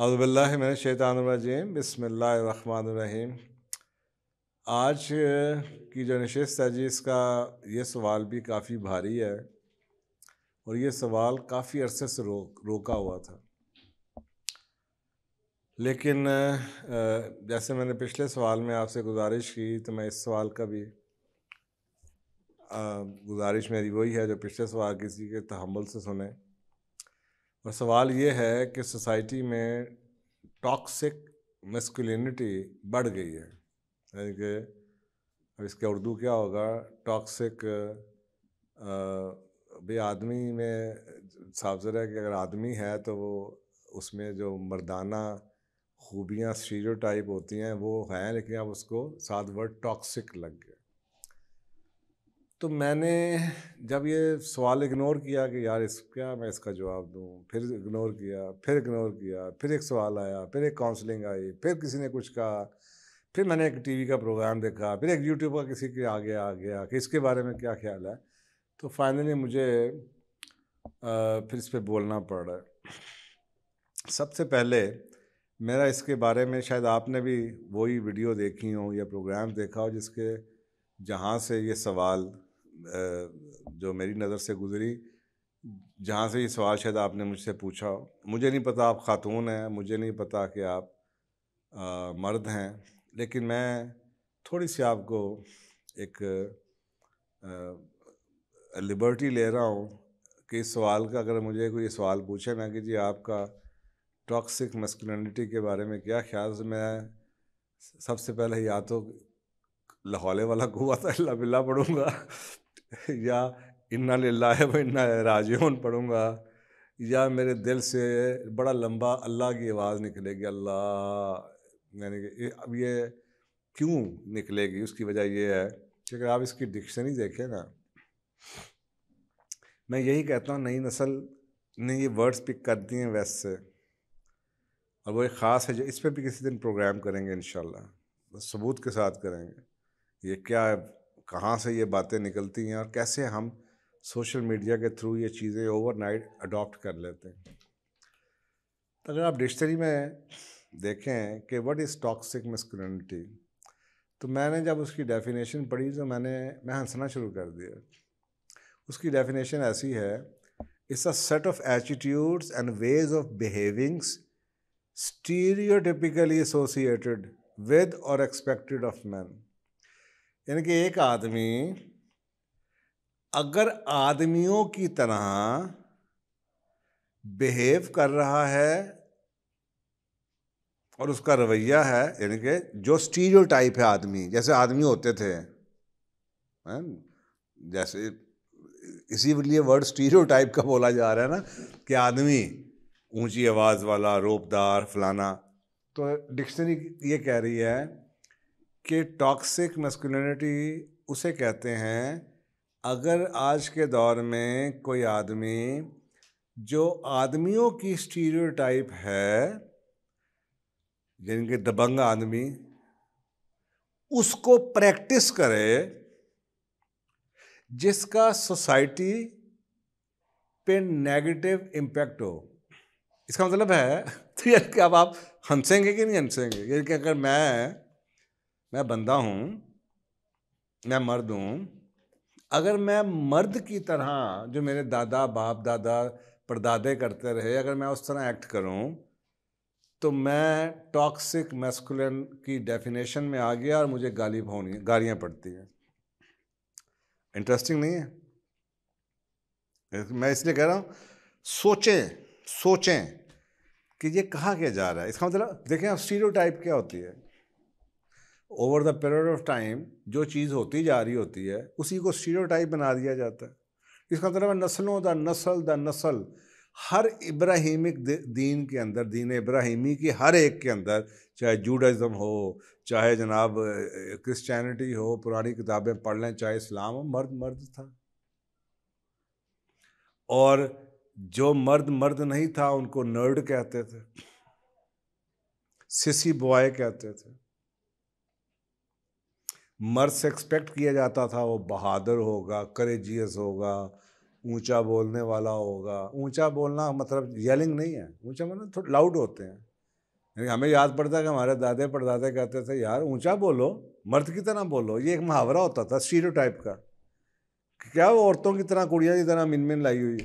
अज़बिल्लाशैतरजीम बसमीम आज की जो नशस्त है जी इसका ये सवाल भी काफ़ी भारी है और ये सवाल काफ़ी अरसे से रो रोका हुआ था लेकिन जैसे मैंने पिछले सवाल में आपसे गुजारिश की तो मैं इस सवाल का भी गुजारिश मेरी वही है जो पिछले सवाल किसी के तहमल से सुने और सवाल ये है कि सोसाइटी में टॉक्सिक मस्कुलिनिटी बढ़ गई है यानी कि अब इसका उर्दू क्या होगा टॉक्सिक भी आदमी में साफ जर है कि अगर आदमी है तो वो उसमें जो मर्दाना खूबियाँ टाइप होती हैं वो हैं लेकिन अब उसको साथ वर्ड टॉक्सिक लग तो मैंने जब ये सवाल इग्नोर किया कि यार इस क्या मैं इसका जवाब दूँ फिर इग्नोर किया फिर इग्नोर किया फिर एक सवाल आया फिर एक काउंसलिंग आई फिर किसी ने कुछ कहा फिर मैंने एक टीवी का प्रोग्राम देखा फिर एक यूट्यूब का किसी के आगे आ गया कि इसके बारे में क्या ख्याल है तो फाइनली मुझे फिर इस पर बोलना पड़ सबसे पहले मेरा इसके बारे में शायद आपने भी वही वीडियो देखी हो या प्रोग्राम देखा हो जिसके जहाँ से ये सवाल जो मेरी नज़र से गुज़री जहाँ से ये सवाल शायद आपने मुझसे पूछा हो मुझे नहीं पता आप ख़ातून हैं मुझे नहीं पता कि आप आ, मर्द हैं लेकिन मैं थोड़ी सी आपको एक आ, लिबर्टी ले रहा हूँ कि इस सवाल का अगर मुझे कोई सवाल पूछे ना कि जी आपका टॉक्सिक मस्कुलिनिटी के बारे में क्या ख्याल से मैं सबसे पहले या तो लाहौले वाला कुआ था अल्लाह बिल्ला पढ़ूँगा या इन्ना लाह व इन्ना राजन पढ़ूँगा या मेरे दिल से बड़ा लंबा अल्लाह की आवाज़ निकलेगी अल्लाह यानी कि अब ये क्यों निकलेगी उसकी वजह ये है कि अगर आप इसकी डिक्शनरी देखें ना मैं यही कहता हूँ नई नस्ल ने ये वर्ड्स पिक कर दिए हैं वैसे से और वो एक ख़ास है जो इस पर भी किसी दिन प्रोग्राम करेंगे इन सबूत के साथ करेंगे ये क्या कहाँ से ये बातें निकलती हैं और कैसे हम सोशल मीडिया के थ्रू ये चीज़ें ओवरनाइट अडॉप्ट कर लेते हैं तो अगर आप डिक्शनरी में देखें कि वट इज़ टॉक्सिक मस्कुलिनिटी तो मैंने जब उसकी डेफिनेशन पढ़ी तो मैंने मैं हंसना शुरू कर दिया उसकी डेफिनेशन ऐसी है it's a set of attitudes and ways of behavings stereotypically associated with और एक्सपेक्टेड ऑफ मैन यानी कि एक आदमी अगर आदमियों की तरह बिहेव कर रहा है और उसका रवैया है यानी कि जो स्टीरियो टाइप है आदमी जैसे आदमी होते थे जैसे इसी लिए वर्ड स्टीरियो टाइप का बोला जा रहा है ना कि आदमी ऊंची आवाज़ वाला रोपदार फलाना तो डिक्शनरी ये कह रही है कि टॉक्सिक मस्कुलिनिटी उसे कहते हैं अगर आज के दौर में कोई आदमी जो आदमियों की स्टीरियोटाइप है जिनके दबंग आदमी उसको प्रैक्टिस करे जिसका सोसाइटी पे नेगेटिव इम्पैक्ट हो इसका मतलब है तो यार कि अब आप हंसेंगे कि नहीं हंसेंगे यानी कि अगर मैं मैं बंदा हूँ मैं मर्द हूँ अगर मैं मर्द की तरह जो मेरे दादा बाप दादा परदादे करते रहे अगर मैं उस तरह एक्ट करूँ तो मैं टॉक्सिक मैस्कुलिन की डेफिनेशन में आ गया और मुझे गाली होनी गालियाँ पड़ती हैं इंटरेस्टिंग नहीं है मैं इसलिए कह रहा हूँ सोचें सोचें कि ये कहा क्या जा रहा है इसका मतलब देखें आप स्टीरियोटाइप क्या होती है over the period of time जो चीज़ होती जा रही होती है उसी को स्टीरियोटाइप बना दिया जाता है इसका मतलब है नस्लों द नस्ल द नस्ल हर इब्राहिमिक दीन के अंदर दीन इब्राहिमी की हर एक के अंदर चाहे जूडाज़म हो चाहे जनाब क्रिश्चियनिटी हो पुरानी किताबें पढ़ लें चाहे इस्लाम हो मर्द मर्द था और जो मर्द मर्द नहीं था उनको नर्ड कहते थे सिसी बॉय कहते थे मर्द से एक्सपेक्ट किया जाता था वो बहादुर होगा करेजियस होगा ऊंचा बोलने वाला होगा ऊंचा बोलना मतलब येलिंग नहीं है ऊंचा मतलब थोड़ा लाउड होते हैं यानी हमें याद पड़ता है कि हमारे दादे परदादे कहते थे यार ऊंचा बोलो मर्द की तरह बोलो ये एक मुहावरा होता था सीरो टाइप का क्या वो औरतों की तरह कुड़िया की तरह मिन मिन लाई हुई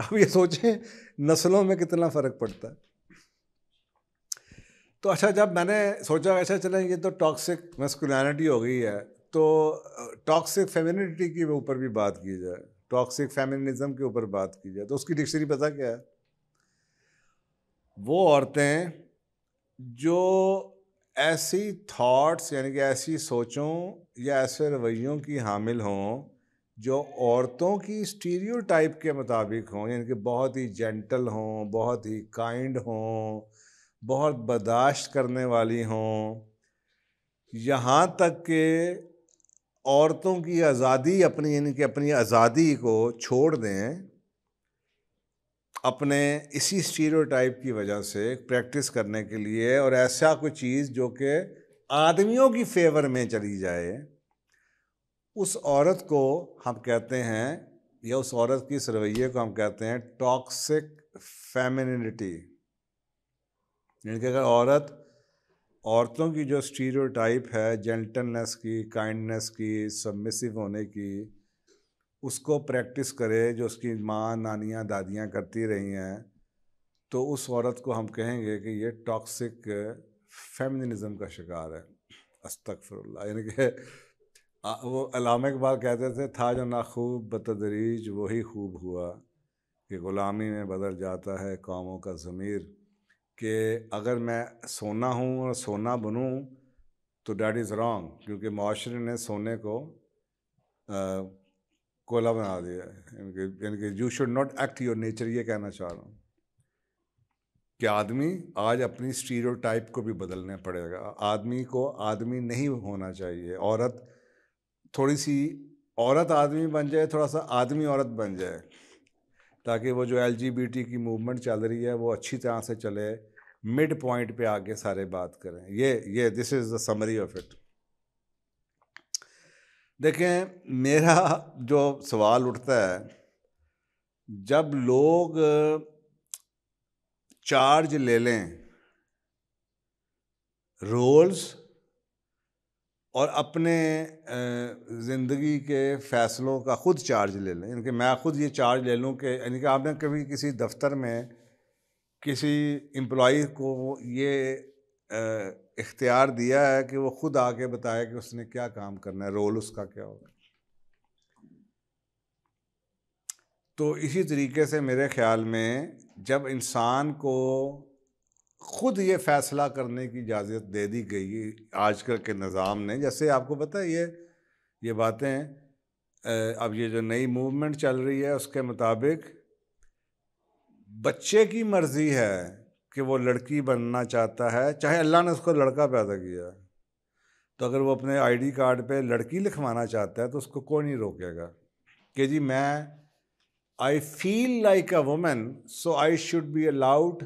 अब ये सोचें नस्लों में कितना फ़र्क पड़ता है तो अच्छा जब मैंने सोचा ऐसा अच्छा, चले ये तो टॉक्सिक मस्कुलैनिटी हो गई है तो टॉक्सिक फेमिनिटी के ऊपर भी बात की जाए टॉक्सिक फेमिनिज्म के ऊपर बात की जाए तो उसकी डिक्शनरी पता क्या है वो औरतें जो ऐसी थॉट्स यानी कि ऐसी सोचों या ऐसे रवैयों की हामिल हों जो औरतों की स्टीरियो टाइप के मुताबिक हों यानी कि बहुत ही जेंटल हों बहुत ही काइंड हों बहुत बर्दाश्त करने वाली हों यहाँ तक के औरतों की आज़ादी अपनी यानी कि अपनी आज़ादी को छोड़ दें अपने इसी स्टीरियोटाइप की वजह से प्रैक्टिस करने के लिए और ऐसा कोई चीज़ जो कि आदमियों की फेवर में चली जाए उस औरत को हम कहते हैं या उस औरत की इस रवैये को हम कहते हैं टॉक्सिक फेमिनिटी यानी कि अगर औरत औरतों की जो स्टीरियोटाइप है जेंटलनेस की काइंडनेस की सबमिसिव होने की उसको प्रैक्टिस करे जो उसकी माँ नानियाँ दादियाँ करती रही हैं तो उस औरत को हम कहेंगे कि ये टॉक्सिक फेमिनिज्म का शिकार है अस्तकफरल्ला यानी कि वो अलाम इकबाल कहते थे था जो ना खूब बतदरीज वही खूब हुआ कि ग़ुलामी में बदल जाता है कौमों का ज़मीर कि अगर मैं सोना हूँ और सोना बनूँ तो डैट इज़ रॉन्ग क्योंकि माशरे ने सोने को आ, कोला बना दिया यानी यानी कि you should not act your nature ये कहना चाह रहा हूँ कि आदमी आज अपनी टाइप को भी बदलने पड़ेगा आदमी को आदमी नहीं होना चाहिए औरत थोड़ी सी औरत आदमी बन जाए थोड़ा सा आदमी औरत बन जाए ताकि वो जो एल की मूवमेंट चल रही है वो अच्छी तरह से चले मिड पॉइंट पे आके सारे बात करें ये ये this is the summary of it देखें मेरा जो सवाल उठता है जब लोग चार्ज ले लें रोल्स और अपने ज़िंदगी के फ़ैसलों का ख़ुद चार्ज ले लें कि मैं ख़ुद ये चार्ज ले लूँ कि यानी कि आपने कभी किसी दफ्तर में किसी एम्प्लॉ को ये इख्तियार दिया है कि वो खुद आके बताए कि उसने क्या काम करना है रोल उसका क्या होगा तो इसी तरीके से मेरे ख्याल में जब इंसान को खुद ये फैसला करने की इजाज़त दे दी गई आजकल के निज़ाम ने जैसे आपको पता है ये ये बातें अब ये जो नई मूवमेंट चल रही है उसके मुताबिक बच्चे की मर्ज़ी है कि वो लड़की बनना चाहता है चाहे अल्लाह ने उसको लड़का पैदा किया तो अगर वो अपने आईडी कार्ड पे लड़की लिखवाना चाहता है तो उसको कोई नहीं रोकेगा कि जी मैं I feel like a women so I should be allowed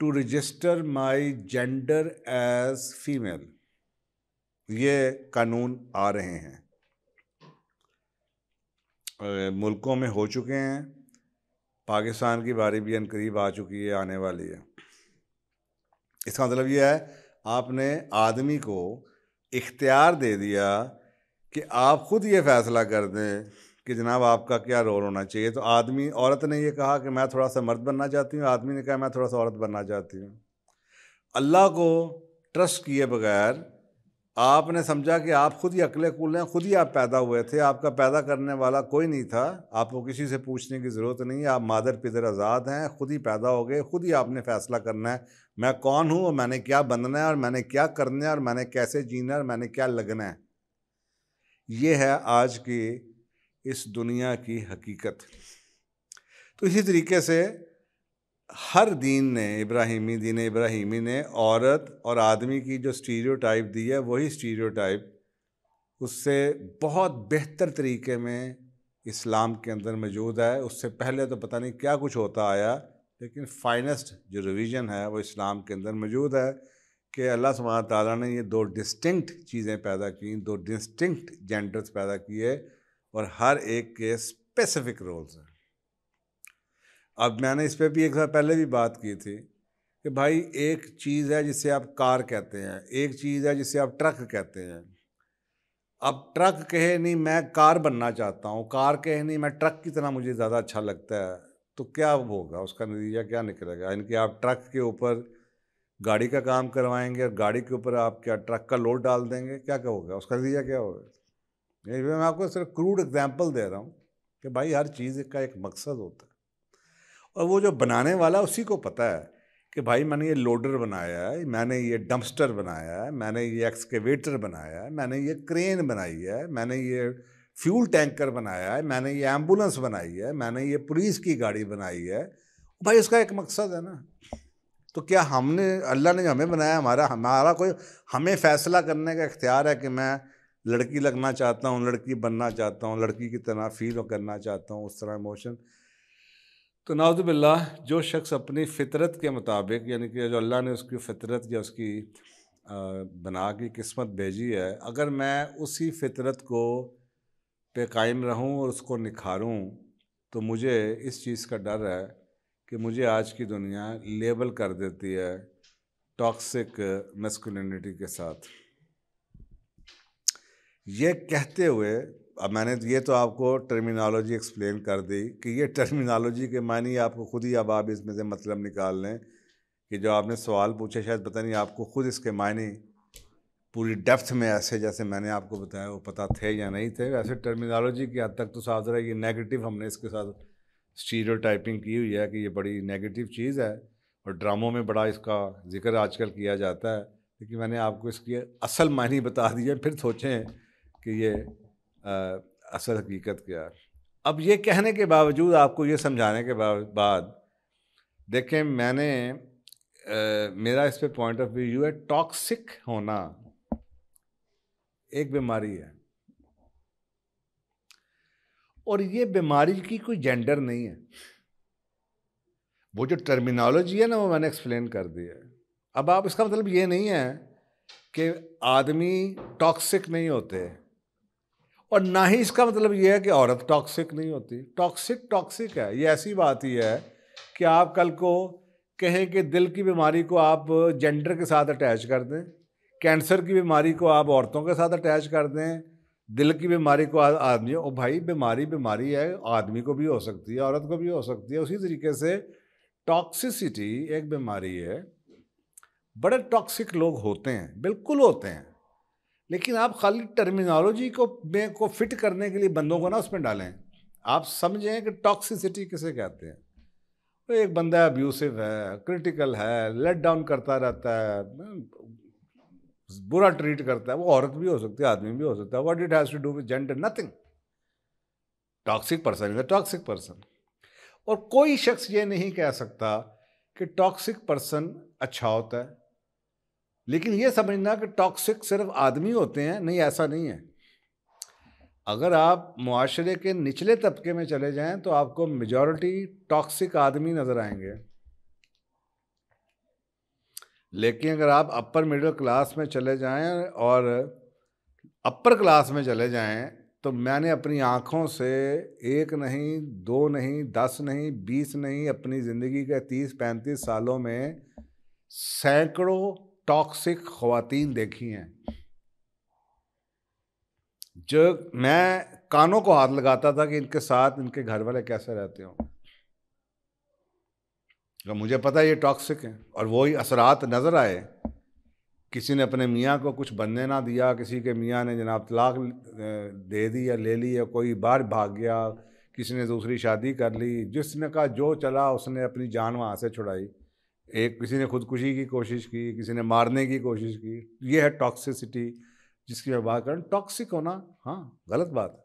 to register my gender as female ये कानून आ रहे हैं मुल्कों में हो चुके हैं पाकिस्तान की बारी भी करीब आ चुकी है आने वाली है इसका मतलब यह है आपने आदमी को इख्तियार दे दिया कि आप खुद ये फैसला कर दें कि जनाब आपका क्या रोल होना चाहिए तो आदमी औरत ने ये कहा कि मैं थोड़ा सा मर्द बनना चाहती हूँ आदमी ने कहा मैं थोड़ा सा औरत बनना चाहती हूँ अल्लाह को ट्रस्ट किए बगैर आपने समझा कि आप खुद ही अकले कूल हैं खुद ही आप पैदा हुए थे आपका पैदा करने वाला कोई नहीं था आपको किसी से पूछने की ज़रूरत नहीं है आप मादर पिदर आज़ाद हैं खुद ही पैदा हो गए खुद ही आपने फ़ैसला करना है मैं कौन हूँ और मैंने क्या बनना है और मैंने क्या करना है और मैंने कैसे जीना है और मैंने क्या लगना है ये है आज की इस दुनिया की हकीकत तो इसी तरीके से हर दीन ने इब्राहिमी दीन इब्राहिमी ने औरत और आदमी की जो टाइप दी है वही स्टीरियो टाइप उससे बहुत बेहतर तरीके में इस्लाम के अंदर मौजूद है उससे पहले तो पता नहीं क्या कुछ होता आया लेकिन फाइनेस्ट जो रिवीजन है वो इस्लाम के अंदर मौजूद है कि अल्लाह सुबह ताला ने ये दो डिस्टिंक्ट चीज़ें पैदा की दो डिस्टिंक्ट जेंडर्स पैदा किए और हर एक के स्पेसिफिक रोल्स हैं अब मैंने इस पर भी एक साल पहले भी बात की थी कि भाई एक चीज़ है जिसे आप कार कहते हैं एक चीज़ है जिसे आप ट्रक कहते हैं अब ट्रक कहे नहीं मैं कार बनना चाहता हूँ कार कहे नहीं मैं ट्रक की तरह मुझे ज़्यादा अच्छा लगता है तो क्या होगा उसका नतीजा क्या निकलेगा यानी कि आप ट्रक के ऊपर गाड़ी का काम करवाएंगे और गाड़ी के ऊपर आप क्या ट्रक का लोड डाल देंगे क्या क्या होगा उसका नतीजा क्या होगा मैं आपको सिर्फ क्रूड एग्जाम्पल दे रहा हूँ कि भाई हर चीज़ का एक मकसद होता है और वो जो बनाने वाला उसी को पता है कि भाई मैंने ये लोडर बनाया है मैंने ये डम्पस्टर बनाया है मैंने ये एक्सकेवेटर बनाया है मैंने ये क्रेन बनाई है मैंने ये फ्यूल टैंकर बनाया है मैंने ये एम्बुलेंस बनाई है मैंने ये पुलिस की गाड़ी बनाई है भाई उसका एक मकसद है ना तो क्या हमने अल्लाह ने हमें बनाया हमारा हमारा कोई हमें फ़ैसला करने का इख्तियार है कि मैं लड़की लगना चाहता हूँ लड़की बनना चाहता हूँ लड़की की तरह फील करना चाहता हूँ उस तरह इमोशन तो नाउजबिल्ला जो शख्स अपनी फ़ितरत के मुताबिक यानी कि जो अल्लाह ने उसकी फ़ितरत या उसकी बना की किस्मत भेजी है अगर मैं उसी फ़ितरत को पे कायम रहूं और उसको निखारूं तो मुझे इस चीज़ का डर है कि मुझे आज की दुनिया लेबल कर देती है टॉक्सिक मेस्कुलिनिटी के साथ ये कहते हुए अब मैंने ये तो आपको टर्मिनोलॉजी एक्सप्लेन कर दी कि ये टर्मिनोलॉजी के मानी आपको खुद ही अब आप इसमें से मतलब निकाल लें कि जो आपने सवाल पूछे शायद पता नहीं आपको खुद इसके मायने पूरी डेप्थ में ऐसे जैसे मैंने आपको बताया वो पता थे या नहीं थे वैसे टर्मिनोलॉजी की हद तक तो साफ रहा ये नेगेटिव हमने इसके साथ स्टीरियो टाइपिंग की हुई है कि ये बड़ी नेगेटिव चीज़ है और ड्रामों में बड़ा इसका जिक्र आजकल किया जाता है लेकिन मैंने आपको इसकी असल मायने बता दिए फिर सोचें कि ये असल हकीकत क्या अब ये कहने के बावजूद आपको ये समझाने के बाद देखें मैंने आ, मेरा इस पे पॉइंट ऑफ व्यू है टॉक्सिक होना एक बीमारी है और ये बीमारी की कोई जेंडर नहीं है वो जो टर्मिनोलॉजी है ना वो मैंने एक्सप्लेन कर दी है अब आप इसका मतलब ये नहीं है कि आदमी टॉक्सिक नहीं होते और ना ही इसका मतलब ये है कि औरत टॉक्सिक नहीं होती टॉक्सिक टॉक्सिक है ये ऐसी बात ही है कि आप कल को कहें कि दिल की बीमारी को आप जेंडर के साथ अटैच कर दें कैंसर की बीमारी को आप औरतों के साथ अटैच कर दें दिल की बीमारी को आदमी ओ भाई बीमारी बीमारी है आदमी को भी हो सकती है औरत को भी हो सकती है उसी तरीके से टॉक्सिसिटी एक बीमारी है बड़े टॉक्सिक लोग होते हैं बिल्कुल होते हैं लेकिन आप खाली टर्मिनोलॉजी को में को फिट करने के लिए बंदों को ना उसमें डालें आप समझें कि टॉक्सिसिटी किसे कहते हैं तो एक बंदा अब्यूसिव है क्रिटिकल है लेट डाउन करता रहता है बुरा ट्रीट करता है वो औरत भी हो सकती है आदमी भी हो सकता है what it has to do with gender nothing toxic person is a toxic person और कोई शख्स ये नहीं कह सकता कि टॉक्सिक पर्सन अच्छा होता है लेकिन ये समझना कि टॉक्सिक सिर्फ आदमी होते हैं नहीं ऐसा नहीं है अगर आप मुआरे के निचले तबके में चले जाएं तो आपको मेजॉरिटी टॉक्सिक आदमी नज़र आएंगे लेकिन अगर आप अपर मिडिल क्लास में चले जाएं और अपर क्लास में चले जाएं तो मैंने अपनी आँखों से एक नहीं दो नहीं दस नहीं बीस नहीं अपनी ज़िंदगी के तीस पैंतीस सालों में सैकड़ों टॉक्सिक खुवान देखी हैं जो मैं कानों को हाथ लगाता था कि इनके साथ इनके घर वाले कैसे रहते हों तो मुझे पता है ये टॉक्सिक हैं और वही असरात नज़र आए किसी ने अपने मियाँ को कुछ बनने ना दिया किसी के मियाँ ने जनाब तलाक दे दी या ले ली या कोई बाहर भाग गया किसी ने दूसरी शादी कर ली जिसने का जो चला उसने अपनी जान वहाँ से छुड़ाई एक किसी ने खुदकुशी की कोशिश की किसी ने मारने की कोशिश की ये है टॉक्सिसिटी जिसकी मैं बात करूँ टॉक्सिक होना हाँ गलत बात है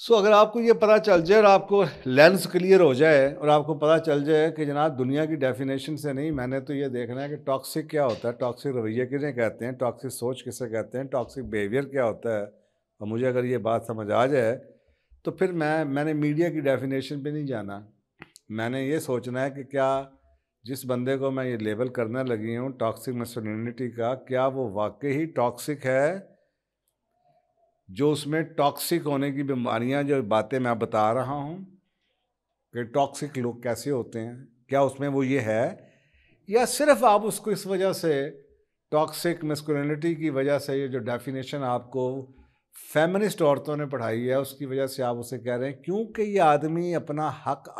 सो अगर आपको ये पता चल जाए और आपको लेंस क्लियर हो जाए और आपको पता चल जाए कि जनाब दुनिया की डेफिनेशन से नहीं मैंने तो ये देखना है कि टॉक्सिक क्या होता है टॉक्सिक रवैया किसे कहते हैं टॉक्सिक सोच किसे कहते हैं टॉक्सिक बिहेवियर क्या होता है और मुझे अगर ये बात समझ आ जाए तो फिर मैं मैंने मीडिया की डेफिनेशन पे नहीं जाना मैंने ये सोचना है कि क्या जिस बंदे को मैं ये लेबल करने लगी हूँ टॉक्सिक मसलिनिटी का क्या वो वाकई ही टॉक्सिक है जो उसमें टॉक्सिक होने की बीमारियाँ जो बातें मैं बता रहा हूँ कि टॉक्सिक लोग कैसे होते हैं क्या उसमें वो ये है या सिर्फ आप उसको इस वजह से टॉक्सिक मस्कुलिनिटी की वजह से ये जो डेफिनेशन आपको फेमिनिस्ट औरतों ने पढ़ाई है उसकी वजह से आप उसे कह रहे हैं क्योंकि ये आदमी अपना हक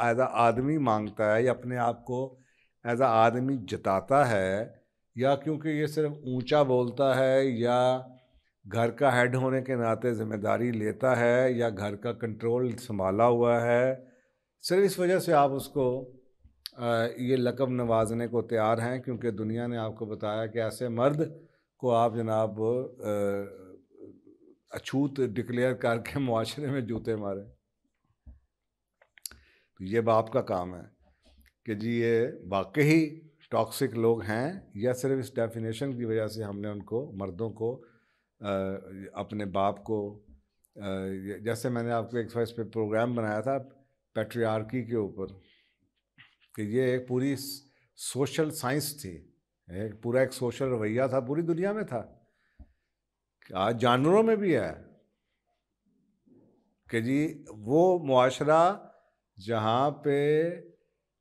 आदमी मांगता है या अपने आप को एज अ आदमी जताता है या क्योंकि ये सिर्फ ऊंचा बोलता है या घर का हेड होने के नाते जिम्मेदारी लेता है या घर का कंट्रोल संभाला हुआ है सिर्फ इस वजह से आप उसको ये लकब नवाजने को तैयार हैं क्योंकि दुनिया ने आपको बताया कि ऐसे मर्द को आप जनाब अछूत डिक्लेयर करके माशरे में जूते मारें तो ये बाप का काम है कि जी ये वाकई टॉक्सिक लोग हैं या सिर्फ इस डेफिनेशन की वजह से हमने उनको मर्दों को आ, अपने बाप को आ, जैसे मैंने आपको एक इस पे प्रोग्राम बनाया था पेट्रियार्की के ऊपर कि ये एक पूरी सोशल साइंस थी एक पूरा एक सोशल रवैया था पूरी दुनिया में था आज जानवरों में भी है कि जी वो मुआशरा जहाँ पे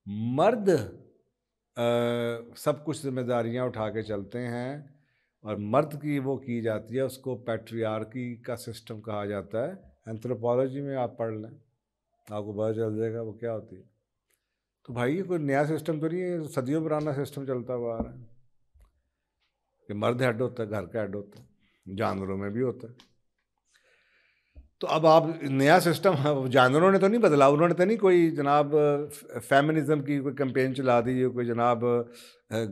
मर्द आ, सब कुछ जिम्मेदारियां उठा के चलते हैं और मर्द की वो की जाती है उसको पैट्रियार्की का सिस्टम कहा जाता है एंथ्रोपोलॉजी में आप पढ़ लें आपको पता चल जाएगा वो क्या होती है तो भाई ये कोई नया सिस्टम तो नहीं है सदियों पुराना सिस्टम चलता हुआ आ रहा है कि मर्द हेड होता है घर का हेड होता है जानवरों में भी होता है तो अब आप नया सिस्टम जानवरों ने तो नहीं बदला उन्होंने तो नहीं कोई जनाब फेमिनिज्म की कोई कंपेन चला दी कोई जनाब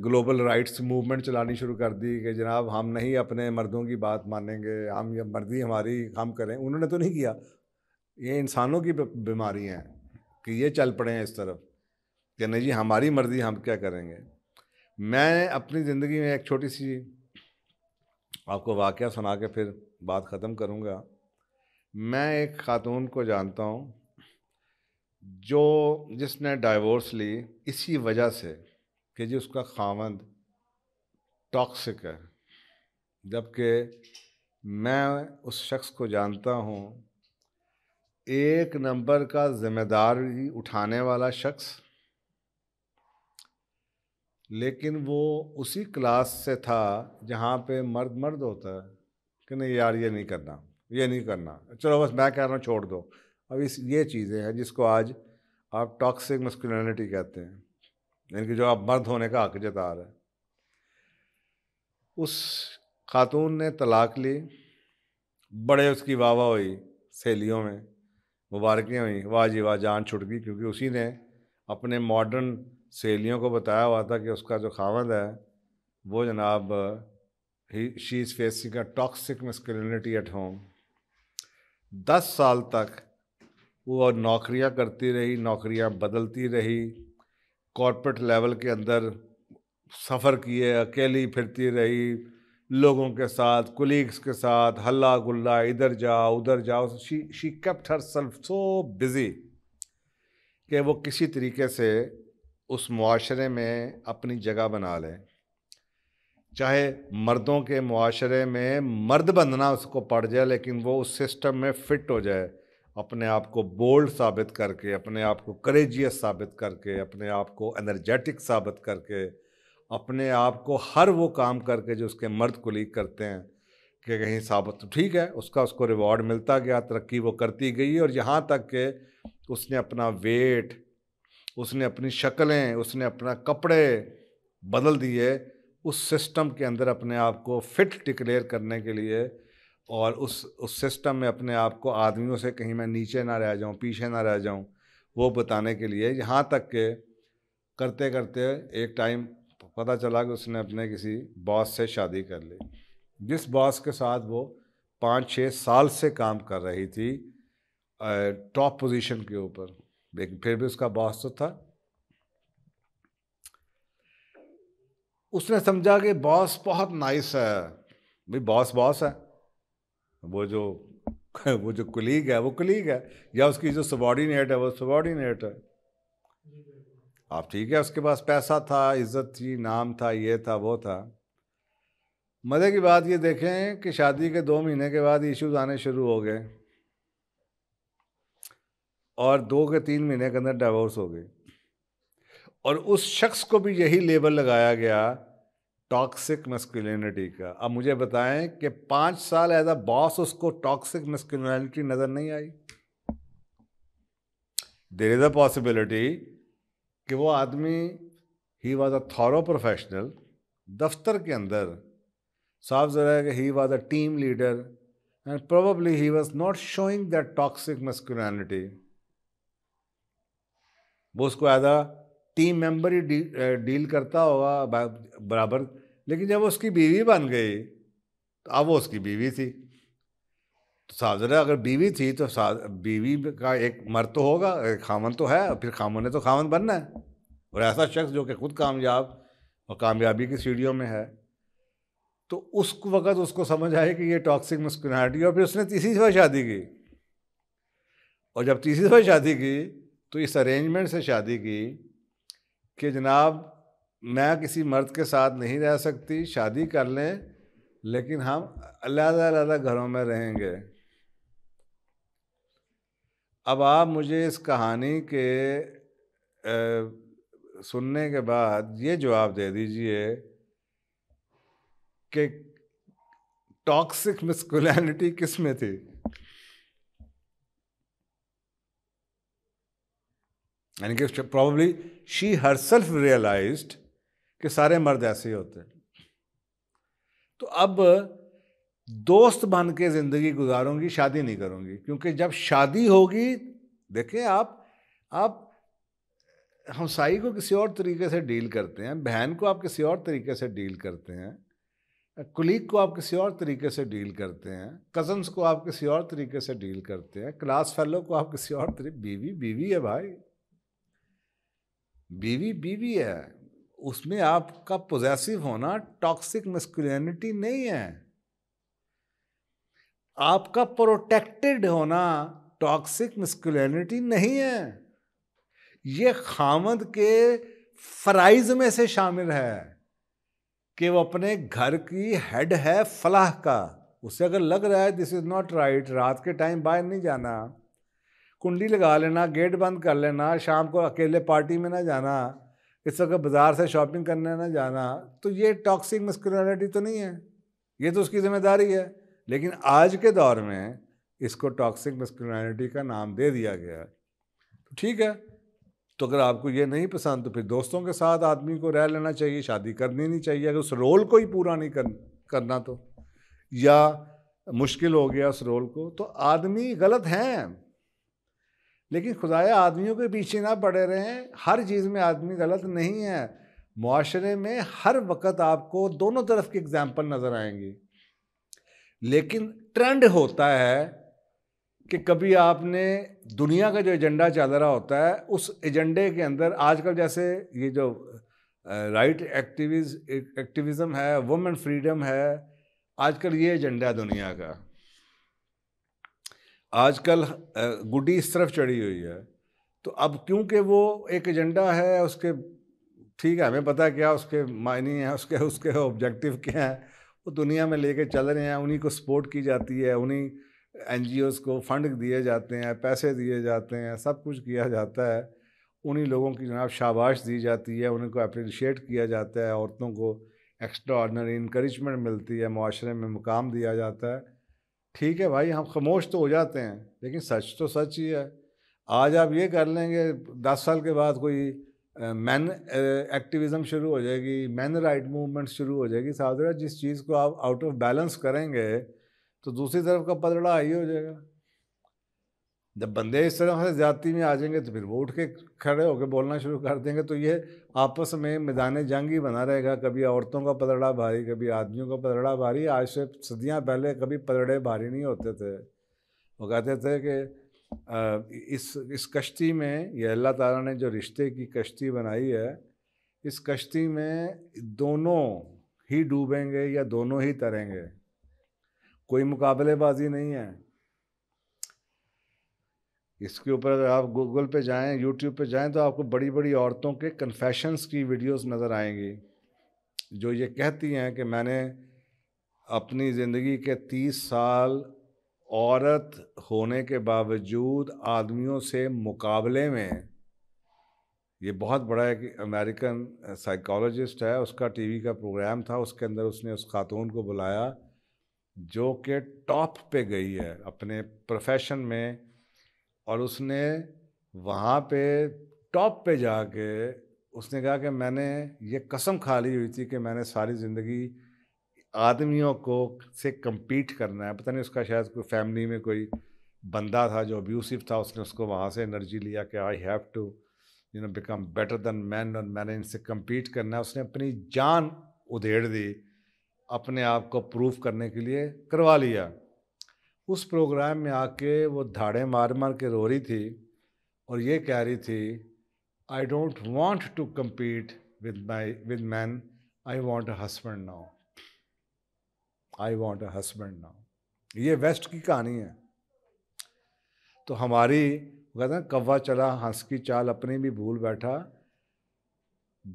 ग्लोबल राइट्स मूवमेंट चलानी शुरू कर दी कि जनाब हम नहीं अपने मर्दों की बात मानेंगे हम या मर्दी हमारी हम करें उन्होंने तो नहीं किया ये इंसानों की बीमारी हैं कि ये चल पड़े हैं इस तरफ कि नहीं जी हमारी मर्जी हम क्या करेंगे मैं अपनी ज़िंदगी में एक छोटी सी आपको वाक़ सुना के फिर बात ख़त्म करूँगा मैं एक ख़ातून को जानता हूँ जो जिसने डाइवोर्स ली इसी वजह से कि जी उसका खावंद टॉक्सिक है जबकि मैं उस शख्स को जानता हूँ एक नंबर का जिम्मेदारी उठाने वाला शख्स लेकिन वो उसी क्लास से था जहाँ पे मर्द मर्द होता है कि नहीं यार ये नहीं करना ये नहीं करना चलो बस मैं कह रहा हूँ छोड़ दो अब इस ये चीज़ें हैं जिसको आज आप टॉक्सिक मस्कुलिटी कहते हैं यानी कि जो आप मर्द होने का हक जता रहे उस खातून ने तलाक ली बड़े उसकी वाह वाह हुई सहेलियों में मुबारकें हुई वाह जी वाह जान छुट गई क्योंकि उसी ने अपने मॉडर्न सहेलियों को बताया हुआ था कि उसका जो खावंद है वो जनाब ही she is facing a toxic masculinity at home दस साल तक वो नौकरियां करती रही नौकरियां बदलती रही कॉरपोरेट लेवल के अंदर सफ़र किए अकेली फिरती रही लोगों के साथ कुलीग्स के साथ हल्ला गुल्ला इधर जाओ उधर जाओ she she kept herself so busy कि वो किसी तरीके से उस माशरे में अपनी जगह बना लें चाहे मर्दों के माशरे में मर्द बंधना उसको पड़ जाए लेकिन वो उस सिस्टम में फिट हो जाए अपने आप को बोल्ड साबित करके अपने आप को करेजियस साबित करके अपने आप को एनर्जेटिक साबित करके अपने आप को हर वो काम करके जो उसके मर्द कुलीग करते हैं कि कहीं साबित तो ठीक है उसका उसको रिवॉर्ड मिलता गया तरक्की वो करती गई और यहाँ तक के उसने अपना वेट उसने अपनी शक्लें उसने अपना कपड़े बदल दिए उस सिस्टम के अंदर अपने आप को फिट डिक्लेयर करने के लिए और उस उस सिस्टम में अपने आप को आदमियों से कहीं मैं नीचे ना रह जाऊं पीछे ना रह जाऊं वो बताने के लिए यहाँ तक के करते करते एक टाइम पता चला कि उसने अपने किसी बॉस से शादी कर ली जिस बॉस के साथ वो पाँच छः साल से काम कर रही थी टॉप पोजीशन के ऊपर लेकिन फिर भी उसका बॉस तो था उसने समझा कि बॉस बहुत नाइस है भाई बॉस बॉस है वो जो वो जो कुलीग है वो कुलीग है या उसकी जो सबॉर्डिनेट है वो सबॉर्डिनेट है आप ठीक है उसके पास पैसा था इज्जत थी नाम था ये था वो था मज़े की बात ये देखें कि शादी के दो महीने के बाद इश्यूज आने शुरू हो गए और दो के तीन महीने के अंदर डाइवोर्स हो गई और उस शख्स को भी यही लेबल लगाया गया टॉक्सिक मस्कुलिनिटी का अब मुझे बताएं कि पाँच साल एज अ बॉस उसको टॉक्सिक मस्कुलिनिटी नज़र नहीं आई देर इज़ अ पॉसिबिलिटी कि वो आदमी ही वॉज अ थॉरो प्रोफेशनल दफ्तर के अंदर साफ जरा कि he was a team leader and probably he was not showing that toxic masculinity वो उसको एज अ टीम मेंबर ही डी, डील करता होगा बराबर लेकिन जब उसकी बीवी बन गई तो अब वो उसकी बीवी थी तो साजरा अगर बीवी थी तो बीवी का एक मर्द तो होगा खामन तो है फिर खामन ने तो खामन बनना है और ऐसा शख्स जो कि खुद कामयाब और कामयाबी की सीढ़ियों में है तो उस वक़्त उसको समझ आए कि ये टॉक्सिक मस्कुनाटी और फिर उसने तीसरी दफ़ा शादी की और जब तीसरी दफ़ा शादी की तो इस अरेंजमेंट से शादी की कि जनाब मैं किसी मर्द के साथ नहीं रह सकती शादी कर लें लेकिन हम अलग अलहदा घरों में रहेंगे अब आप मुझे इस कहानी के आ, सुनने के बाद ये जवाब दे दीजिए कि टॉक्सिक मिस्कुलैनिटी किस में थी यानी कि probably she herself realise कि सारे मर्द ऐसे ही होते तो अब दोस्त बन के ज़िंदगी गुजारूंगी शादी नहीं करूंगी क्योंकि जब शादी होगी देखें आप आप हमसाई को किसी और तरीके से डील करते हैं बहन को आप किसी और तरीके से डील करते हैं कुलीग को आप किसी और तरीके से डील करते हैं कज़न्स को आप किसी और तरीके से डील करते हैं क्लास फेलो को आप किसी और तरीके बीवी बीवी है भाई बीवी बीवी है उसमें आपका पोजेसिव होना टॉक्सिक मस्कुलिनिटी नहीं है आपका प्रोटेक्टेड होना टॉक्सिक मस्कुलिनिटी नहीं है ये खामद के फ़राइज में से शामिल है कि वो अपने घर की हेड है फलाह का उसे अगर लग रहा है दिस इज़ नॉट राइट रात के टाइम बाहर नहीं जाना कुंडी लगा लेना गेट बंद कर लेना शाम को अकेले पार्टी में ना जाना इस वक्त बाज़ार से शॉपिंग करने ना जाना तो ये टॉक्सिक मस्कुलरिटी तो नहीं है ये तो उसकी ज़िम्मेदारी है लेकिन आज के दौर में इसको टॉक्सिक मस्कुलरिटी का नाम दे दिया गया है तो ठीक है तो अगर आपको ये नहीं पसंद तो फिर दोस्तों के साथ आदमी को रह लेना चाहिए शादी करनी नहीं चाहिए अगर उस रोल को ही पूरा नहीं कर, करना तो या मुश्किल हो गया उस रोल को तो आदमी गलत हैं लेकिन खुदाया आदमियों के पीछे ना पड़े रहें हर चीज़ में आदमी गलत नहीं है माशरे में हर वक्त आपको दोनों तरफ के एग्ज़ाम्पल नज़र आएंगी लेकिन ट्रेंड होता है कि कभी आपने दुनिया का जो एजेंडा चल रहा होता है उस एजेंडे के अंदर आजकल जैसे ये जो राइट एक्टिविज एक्टिविज़म है वुमेन फ्रीडम है आजकल ये एजेंडा है दुनिया का आजकल गुड्डी इस तरफ चढ़ी हुई है तो अब क्योंकि वो एक एजेंडा है उसके ठीक है हमें पता क्या उसके मायने हैं उसके उसके ऑब्जेक्टिव क्या हैं वो दुनिया में लेके चल रहे हैं उन्हीं को सपोर्ट की जाती है उन्हीं एन को फंड दिए जाते हैं पैसे दिए जाते हैं सब कुछ किया जाता है उन्हीं लोगों की जनाब शाबाश दी जाती है उनको अप्रिशिएट किया जाता है औरतों को एक्स्ट्रा ऑर्डनरी इनक्रेजमेंट मिलती है माशरे में मुकाम दिया जाता है ठीक है भाई हम खामोश तो हो जाते हैं लेकिन सच तो सच ही है आज आप ये कर लेंगे दस साल के बाद कोई मैन एक्टिविज़म शुरू हो जाएगी मैन राइट मूवमेंट शुरू हो जाएगी साथ जिस चीज़ को आप आउट ऑफ बैलेंस करेंगे तो दूसरी तरफ का पदड़ा ही हो जाएगा जब बंदे इस तरह से ज़्यादती में आ जाएंगे तो फिर वो उठ के खड़े होकर बोलना शुरू कर देंगे तो ये आपस में मैदान जंग ही बना रहेगा कभी औरतों का पदड़ा भारी कभी आदमियों का पदड़ा भारी आज से सदियाँ पहले कभी पदड़े भारी नहीं होते थे वो कहते थे कि इस इस कश्ती में यह अल्लाह ताला ने जो रिश्ते की कश्ती बनाई है इस कश्ती में दोनों ही डूबेंगे या दोनों ही तरेंगे कोई मुकाबलेबाजी नहीं है इसके ऊपर अगर आप गूगल पे जाएं यूट्यूब पे जाएं तो आपको बड़ी बड़ी औरतों के कन्फेशंस की वीडियोस नज़र आएंगी जो ये कहती हैं कि मैंने अपनी ज़िंदगी के तीस साल औरत होने के बावजूद आदमियों से मुकाबले में ये बहुत बड़ा एक अमेरिकन साइकोलॉजिस्ट है उसका टीवी का प्रोग्राम था उसके अंदर उसने उस खातून को बुलाया जो कि टॉप पे गई है अपने प्रोफेशन में और उसने वहाँ पे टॉप पे जाके उसने कहा कि मैंने ये कसम खा ली हुई थी कि मैंने सारी ज़िंदगी आदमियों को से कम्पीट करना है पता नहीं उसका शायद कोई फैमिली में कोई बंदा था जो अब्यूसिव था उसने उसको वहाँ से एनर्जी लिया कि I have to you know become better than man और मैंने इनसे कम्पीट करना है उसने अपनी जान उधेड़ दी अपने आप को प्रूव करने के लिए करवा लिया उस प्रोग्राम में आके वो धाड़े मार मार के रो रही थी और ये कह रही थी I don't want to compete with my with man I want a husband now I want a husband now ये वेस्ट की कहानी है तो हमारी कहते हैं कौवा चला हंस की चाल अपनी भी भूल बैठा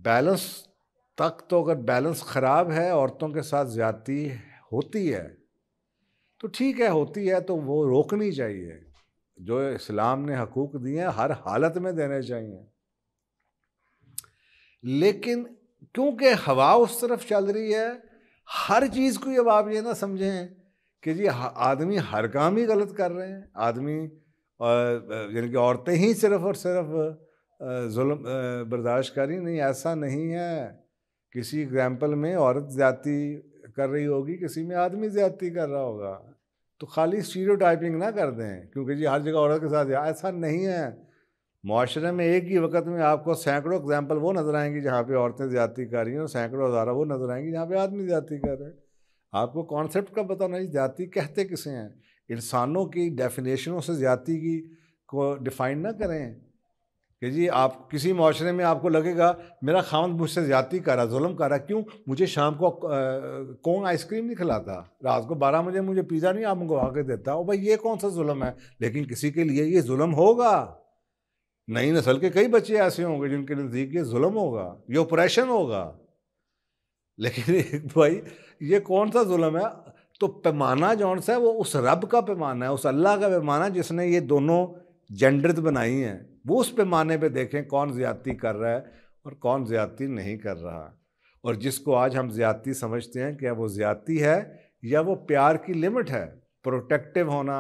बैलेंस तक तो अगर बैलेंस ख़राब है औरतों के साथ ज़्यादती होती है तो ठीक है होती है तो वो रोकनी चाहिए जो इस्लाम ने हकूक दिए हैं हर हालत में देने चाहिए लेकिन क्योंकि हवा उस तरफ चल रही है हर चीज़ को अब आप ये ना समझें कि जी आदमी हर काम ही गलत कर रहे हैं आदमी यानी कि औरतें ही सिर्फ और सिर्फ जुल्म बर्दाश्त कर रही नहीं ऐसा नहीं है किसी एग्जाम्पल में औरत जाती कर रही होगी किसी में आदमी ज़्यादती कर रहा होगा तो खाली स्टीरियो टाइपिंग ना कर दें क्योंकि जी हर जगह औरत के साथ ऐसा नहीं है माशरे में एक ही वक्त में आपको सैकड़ों एग्जाम्पल वो नज़र आएंगी जहाँ पे औरतें ज़्यादती कर रही हैं और सैकड़ों हज़ारा वो नज़र आएंगी जहाँ पे आदमी ज़्यादती कर रहे हैं आपको कॉन्सेप्ट का पता नहीं ज़्यादती कहते किसे हैं इंसानों की डेफिनेशनों से ज़्यादती की को डिफ़ाइन ना करें कि जी आप किसी माशरे में आपको लगेगा मेरा खामद मुझसे ज़्यादा कर रहा जुल्म कर रहा क्यों मुझे शाम को कौन आइसक्रीम नहीं खिलाता रात को बारह बजे मुझे पिज़्ज़ा नहीं आप मंगवा के देता और भाई ये कौन सा जुल्म है लेकिन किसी के लिए ये जुल्म होगा नई नस्ल के कई बच्चे ऐसे होंगे जिनके नज़दीक ये जुल्म होगा ये ऑपरेशन होगा लेकिन भाई ये कौन सा जुल्म है तो पैमाना जौन सा है वो उस रब का पैमाना है उस अल्लाह का पैमाना जिसने ये दोनों जेंडर्स बनाई हैं वो उस पैमाने पे देखें कौन ज़्यादती कर रहा है और कौन ज़्यादती नहीं कर रहा और जिसको आज हम ज़्यादती समझते हैं क्या वो ज़्यादती है या वो प्यार की लिमिट है प्रोटेक्टिव होना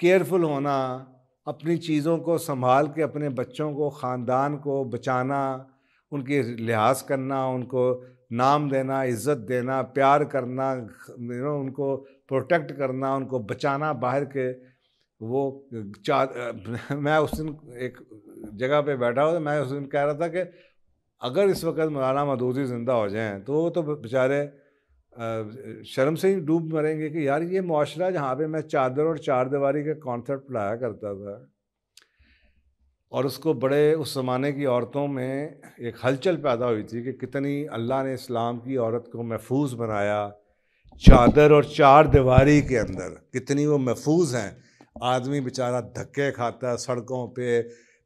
केयरफुल होना अपनी चीज़ों को संभाल के अपने बच्चों को ख़ानदान को बचाना उनके लिहाज करना उनको नाम देना इज़्ज़त देना प्यार करना उनको प्रोटेक्ट करना उनको बचाना बाहर के वो चार मैं उस दिन एक जगह पे बैठा हुआ तो मैं उस दिन कह रहा था कि अगर इस वक्त मौलाना मदूदी ज़िंदा हो जाएं तो वो तो बेचारे शर्म से ही डूब मरेंगे कि यार ये माशरा जहाँ पे मैं चादर और चार दीवारी का कॉन्सर्ट लाया करता था और उसको बड़े उस ज़माने की औरतों में एक हलचल पैदा हुई थी कि कितनी अल्लाह ने इस्लाम की औरत को महफूज बनाया चादर और चार दीवारी के अंदर कितनी वो महफूज हैं आदमी बेचारा धक्के खाता है सड़कों पे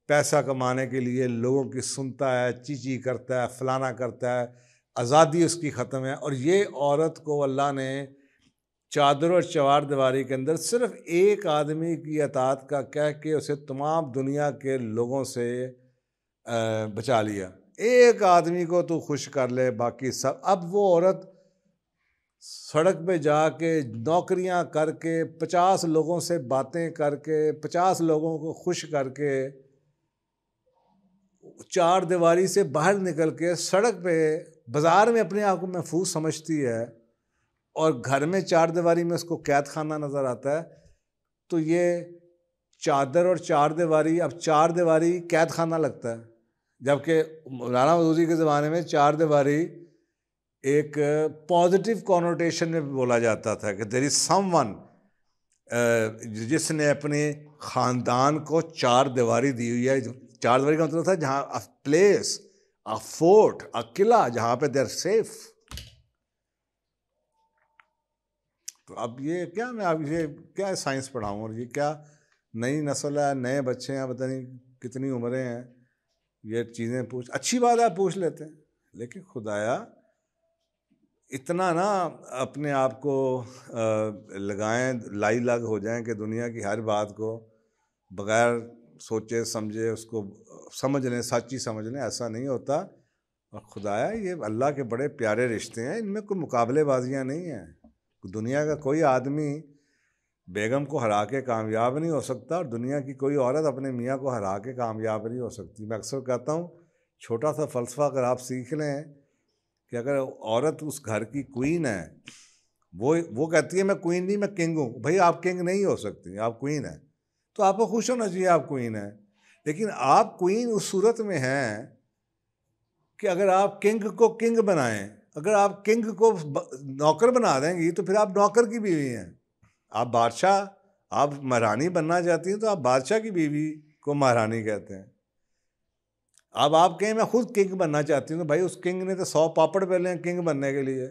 पैसा कमाने के लिए लोगों की सुनता है चीची करता है फलाना करता है आज़ादी उसकी ख़त्म है और ये औरत को अल्लाह ने चादर और चवार दीवारी के अंदर सिर्फ एक आदमी की अतात का कह के उसे तमाम दुनिया के लोगों से बचा लिया एक आदमी को तो खुश कर ले बाकी सब अब वो औरत सड़क पे जाके नौकरियां करके पचास लोगों से बातें करके पचास लोगों को खुश करके चार दीवारी से बाहर निकल के सड़क पे बाज़ार में अपने आप को महफूज समझती है और घर में चार दीवारी में उसको कैद खाना नज़र आता है तो ये चादर और चार दीवारी अब चार दीवारी कैद खाना लगता है जबकि मौलाना मदूदी के ज़माने में चार दीवारी एक पॉजिटिव कॉनोटेशन में बोला जाता था कि देर इज़ सम जिसने अपने ख़ानदान को चार दीवारी दी हुई है चार दीवारी का मतलब था जहाँ अ प्लेस अ फोर्ट अ किला जहाँ पे देर सेफ तो अब ये क्या मैं अब ये क्या साइंस पढ़ाऊँ और ये क्या नई नस्ल है नए बच्चे हैं पता नहीं कितनी उम्रें हैं ये चीज़ें पूछ अच्छी बात है पूछ लेते हैं लेकिन खुदाया इतना ना अपने आप को लगाएं लाई लग हो जाएं कि दुनिया की हर बात को बगैर सोचे समझे उसको समझ लें सच्ची समझ लें ऐसा नहीं होता और खुदाया ये अल्लाह के बड़े प्यारे रिश्ते हैं इनमें कोई मुकाबलेबाजियाँ नहीं हैं दुनिया का कोई आदमी बेगम को हरा के कामयाब नहीं हो सकता और दुनिया की कोई औरत अपने मियाँ को हरा के कामयाब नहीं हो सकती मैं अक्सर कहता हूँ छोटा सा फ़लसफ़ा अगर आप सीख लें कि अगर औरत उस घर की क्वीन है वो वो कहती है मैं क्वीन नहीं मैं किंग हूँ भाई आप किंग नहीं हो सकती आप क्वीन हैं तो आपको खुश होना चाहिए आप क्वीन है लेकिन आप क्वीन उस सूरत में हैं कि अगर आप किंग को किंग बनाएं अगर आप किंग को नौकर बना देंगी तो फिर आप नौकर की बीवी हैं आप बादशाह आप महारानी बनना चाहती हैं तो आप बादशाह की बीवी को महारानी कहते हैं अब आप कहें मैं खुद किंग बनना चाहती हूँ तो भाई उस किंग ने तो सौ पापड़ पहले हैं किंग बनने के लिए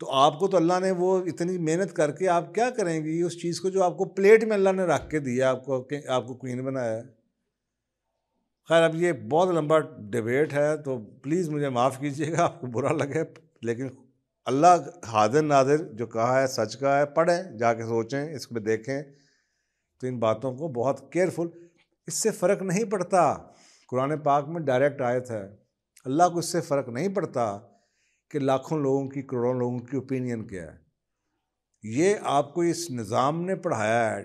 तो आपको तो अल्लाह ने वो इतनी मेहनत करके आप क्या करेंगी उस चीज़ को जो आपको प्लेट में अल्लाह ने रख के दिया आपको आपको क्वीन बनाया है खैर अब ये बहुत लंबा डिबेट है तो प्लीज़ मुझे माफ़ कीजिएगा आपको बुरा लगे लेकिन अल्लाह हाजिर नाजिर जो कहा है सच कहा है पढ़ें जाके सोचें इसमें देखें तो इन बातों को बहुत केयरफुल इससे फ़र्क नहीं पड़ता कुरान पाक में डायरेक्ट आयत है अल्लाह को इससे फ़र्क नहीं पड़ता कि लाखों लोगों की करोड़ों लोगों की ओपिनियन क्या है ये आपको इस निज़ाम ने पढ़ाया है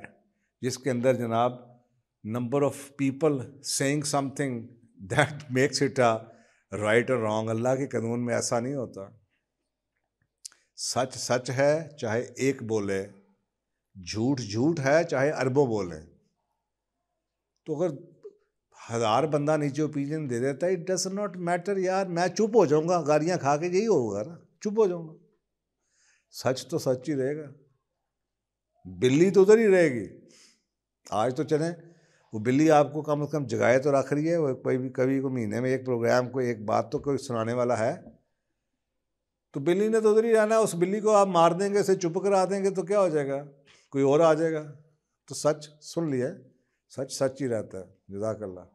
जिसके अंदर जनाब number of people saying something that makes it a right और रॉन्ग अल्लाह के कानून में ऐसा नहीं होता सच सच है चाहे एक बोले झूठ झूठ है चाहे अरबों बोले तो अगर हज़ार बंदा नीचे ओपिनियन दे देता है इट डज नॉट मैटर यार मैं चुप हो जाऊँगा गालियाँ खा के यही होगा ना चुप हो जाऊँगा सच तो सच ही रहेगा बिल्ली तो उधर ही रहेगी आज तो चलें वो बिल्ली आपको कम से कम जगाए तो रख रही है वो कोई भी कभी को महीने में एक प्रोग्राम को एक बात तो कोई सुनाने वाला है तो बिल्ली ने तो उधर ही रहना है उस बिल्ली को आप मार देंगे उसे चुप करा देंगे तो क्या हो जाएगा कोई और आ जाएगा तो सच सुन लिया सच सच ही रहता है जजाकल्ला